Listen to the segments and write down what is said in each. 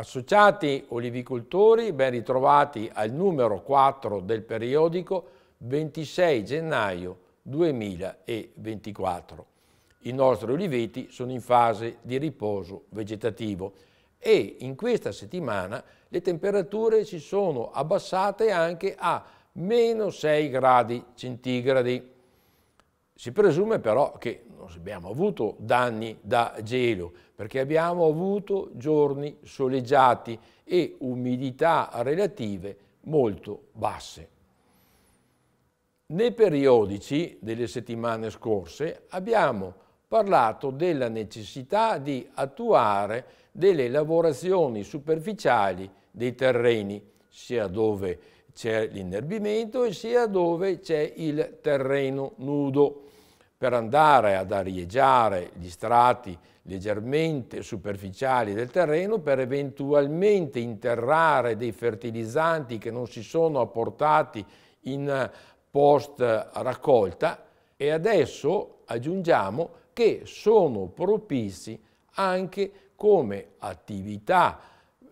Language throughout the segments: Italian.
Associati olivicoltori, ben ritrovati al numero 4 del periodico 26 gennaio 2024. I nostri oliveti sono in fase di riposo vegetativo e in questa settimana le temperature si sono abbassate anche a meno 6 gradi centigradi. Si presume però che non abbiamo avuto danni da gelo, perché abbiamo avuto giorni soleggiati e umidità relative molto basse. Nei periodici delle settimane scorse abbiamo parlato della necessità di attuare delle lavorazioni superficiali dei terreni, sia dove c'è l'inerbimento e sia dove c'è il terreno nudo per andare ad arieggiare gli strati leggermente superficiali del terreno per eventualmente interrare dei fertilizzanti che non si sono apportati in eh, post raccolta e adesso aggiungiamo che sono propizi anche come attività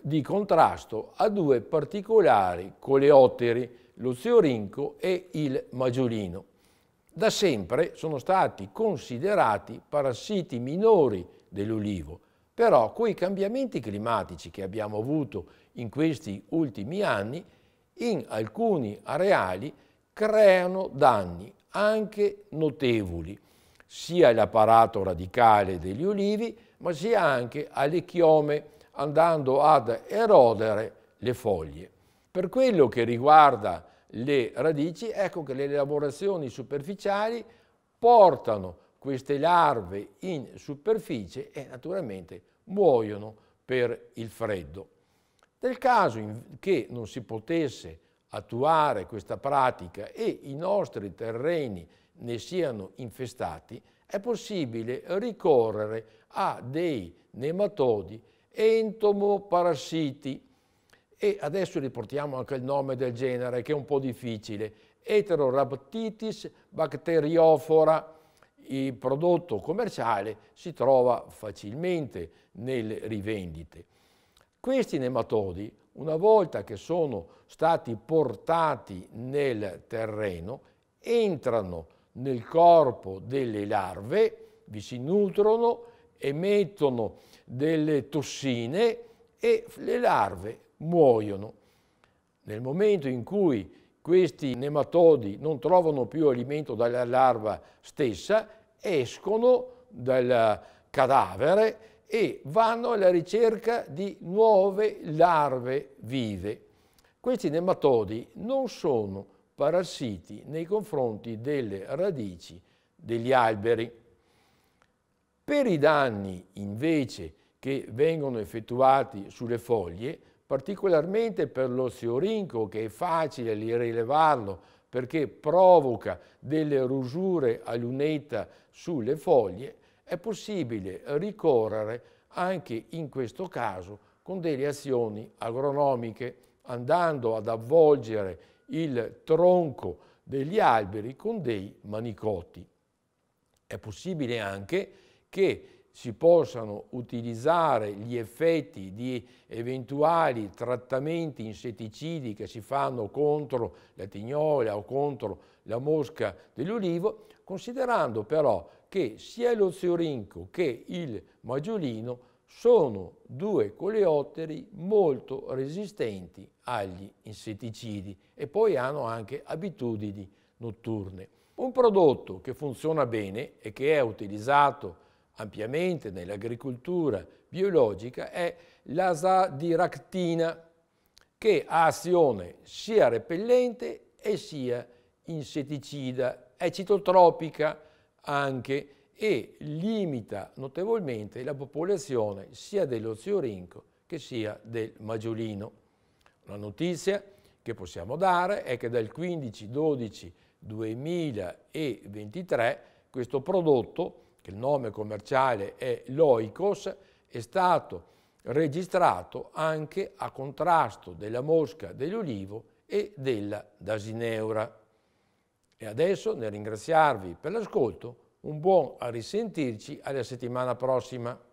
di contrasto a due particolari coleotteri, lo ziorinco e il maggiolino da sempre sono stati considerati parassiti minori dell'olivo, però coi cambiamenti climatici che abbiamo avuto in questi ultimi anni, in alcuni areali creano danni anche notevoli, sia all'apparato radicale degli olivi, ma sia anche alle chiome, andando ad erodere le foglie. Per quello che riguarda le radici, ecco che le lavorazioni superficiali portano queste larve in superficie e naturalmente muoiono per il freddo. Nel caso che non si potesse attuare questa pratica e i nostri terreni ne siano infestati, è possibile ricorrere a dei nematodi entomoparassiti, e adesso riportiamo anche il nome del genere che è un po' difficile, Heterorhabditis bacteriofora. Il prodotto commerciale si trova facilmente nelle rivendite. Questi nematodi, una volta che sono stati portati nel terreno, entrano nel corpo delle larve, vi si nutrono, emettono delle tossine e le larve muoiono. Nel momento in cui questi nematodi non trovano più alimento dalla larva stessa, escono dal cadavere e vanno alla ricerca di nuove larve vive. Questi nematodi non sono parassiti nei confronti delle radici degli alberi. Per i danni invece che vengono effettuati sulle foglie, particolarmente per lo siorinco che è facile rilevarlo perché provoca delle rusure a lunetta sulle foglie, è possibile ricorrere anche in questo caso con delle azioni agronomiche, andando ad avvolgere il tronco degli alberi con dei manicotti. È possibile anche che si possano utilizzare gli effetti di eventuali trattamenti insetticidi che si fanno contro la tignola o contro la mosca dell'olivo, considerando però che sia lo ziorinco che il maggiolino sono due coleotteri molto resistenti agli insetticidi e poi hanno anche abitudini notturne. Un prodotto che funziona bene e che è utilizzato ampiamente nell'agricoltura biologica è l'asadiractina che ha azione sia repellente e sia insetticida, è citotropica anche e limita notevolmente la popolazione sia dello ziorinco che sia del maggiolino. Una notizia che possiamo dare è che dal 15-12-2023 questo prodotto che il nome commerciale è Loicos, è stato registrato anche a contrasto della mosca dell'olivo e della dasineura. E adesso, nel ringraziarvi per l'ascolto, un buon a risentirci alla settimana prossima.